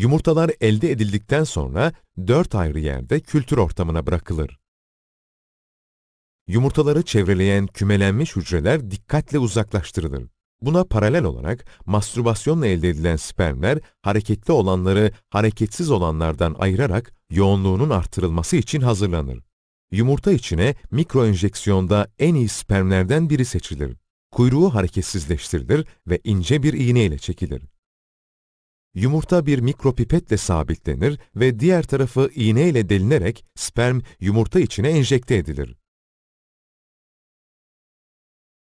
Yumurtalar elde edildikten sonra dört ayrı yerde kültür ortamına bırakılır. Yumurtaları çevreleyen kümelenmiş hücreler dikkatle uzaklaştırılır. Buna paralel olarak mastürbasyonla elde edilen spermler hareketli olanları hareketsiz olanlardan ayırarak yoğunluğunun artırılması için hazırlanır. Yumurta içine mikroenjeksiyonda en iyi spermlerden biri seçilir. Kuyruğu hareketsizleştirilir ve ince bir iğne ile çekilir. Yumurta bir mikropipetle sabitlenir ve diğer tarafı iğneyle delinerek sperm yumurta içine enjekte edilir.